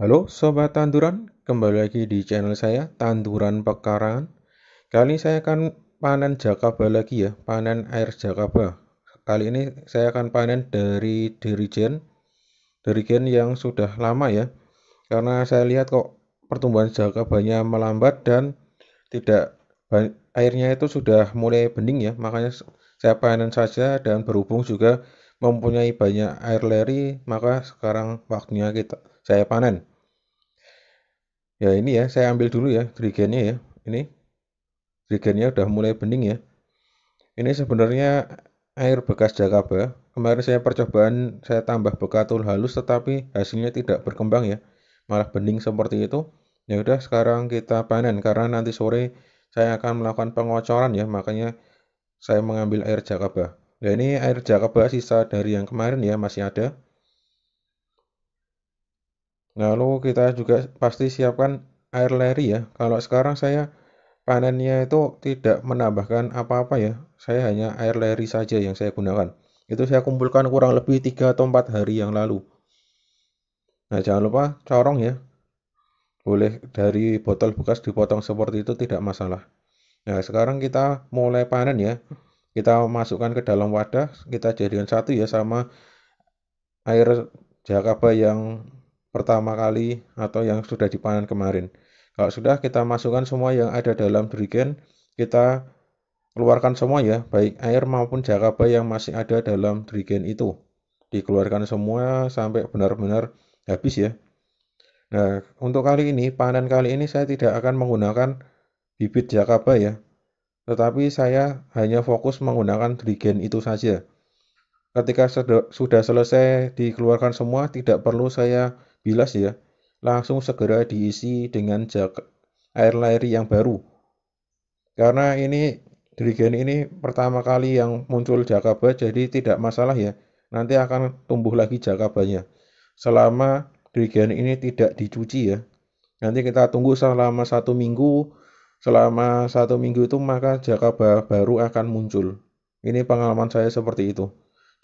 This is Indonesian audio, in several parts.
Halo Sobat Tanduran, kembali lagi di channel saya Tanduran Pekarangan Kali ini saya akan panen jakaba lagi ya, panen air jakaba Kali ini saya akan panen dari dirigen Dirigen yang sudah lama ya Karena saya lihat kok pertumbuhan jakabanya melambat dan tidak airnya itu sudah mulai bening ya Makanya saya panen saja dan berhubung juga mempunyai banyak air leri maka sekarang waktunya kita saya panen ya ini ya saya ambil dulu ya trigennya ya ini trigennya udah mulai bening ya ini sebenarnya air bekas jakaba kemarin saya percobaan saya tambah bekatul halus tetapi hasilnya tidak berkembang ya malah bening seperti itu ya udah sekarang kita panen karena nanti sore saya akan melakukan pengocoran ya makanya saya mengambil air jakaba ya ini air jakaba sisa dari yang kemarin ya masih ada Lalu kita juga pasti siapkan air leri ya. Kalau sekarang saya panennya itu tidak menambahkan apa-apa ya. Saya hanya air leri saja yang saya gunakan. Itu saya kumpulkan kurang lebih 3 atau 4 hari yang lalu. Nah, jangan lupa corong ya. Boleh dari botol bekas dipotong seperti itu tidak masalah. Nah, sekarang kita mulai panen ya. Kita masukkan ke dalam wadah, kita jadikan satu ya sama air jakaba yang pertama kali atau yang sudah dipanen kemarin. Kalau sudah kita masukkan semua yang ada dalam durigen, kita keluarkan semua ya, baik air maupun jakaba yang masih ada dalam durigen itu. Dikeluarkan semua sampai benar-benar habis ya. Nah, untuk kali ini, panen kali ini saya tidak akan menggunakan bibit jakaba ya. Tetapi saya hanya fokus menggunakan durigen itu saja. Ketika sudah selesai dikeluarkan semua, tidak perlu saya bilas ya, langsung segera diisi dengan jak air lari yang baru. Karena ini dirigen ini pertama kali yang muncul jakaba jadi tidak masalah ya. Nanti akan tumbuh lagi jakabanya. Selama dirigen ini tidak dicuci ya. Nanti kita tunggu selama satu minggu. Selama satu minggu itu maka jakaba baru akan muncul. Ini pengalaman saya seperti itu.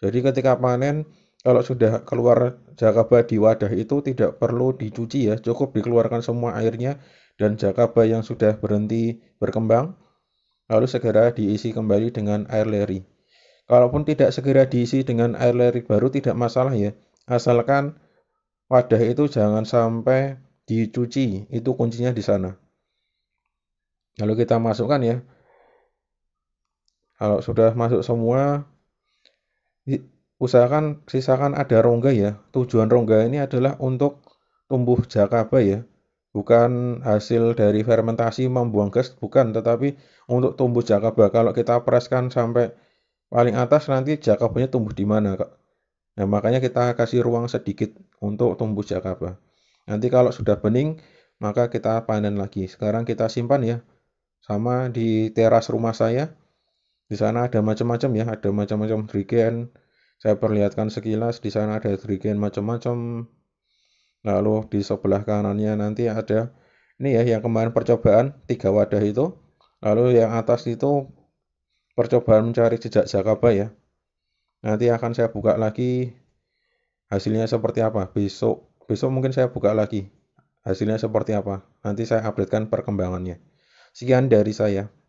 Jadi ketika panen kalau sudah keluar jakaba di wadah itu tidak perlu dicuci ya, cukup dikeluarkan semua airnya dan jakaba yang sudah berhenti berkembang lalu segera diisi kembali dengan air leri. Kalaupun tidak segera diisi dengan air leri baru tidak masalah ya, asalkan wadah itu jangan sampai dicuci, itu kuncinya di sana. Lalu kita masukkan ya. Kalau sudah masuk semua usahakan sisakan ada rongga ya. Tujuan rongga ini adalah untuk tumbuh jakaba ya. Bukan hasil dari fermentasi membuang gas, bukan, tetapi untuk tumbuh jakaba. Kalau kita preskan sampai paling atas nanti jakabanya tumbuh di mana, Kak? Nah, makanya kita kasih ruang sedikit untuk tumbuh jakaba. Nanti kalau sudah bening, maka kita panen lagi. Sekarang kita simpan ya. Sama di teras rumah saya. Di sana ada macam-macam ya, ada macam-macam drigen, -macam saya perlihatkan sekilas di sana ada jerigen macam-macam. Lalu di sebelah kanannya nanti ada ini ya yang kemarin percobaan tiga wadah itu. Lalu yang atas itu percobaan mencari jejak Jakaba ya. Nanti akan saya buka lagi hasilnya seperti apa. Besok besok mungkin saya buka lagi hasilnya seperti apa. Nanti saya updatekan perkembangannya. Sekian dari saya.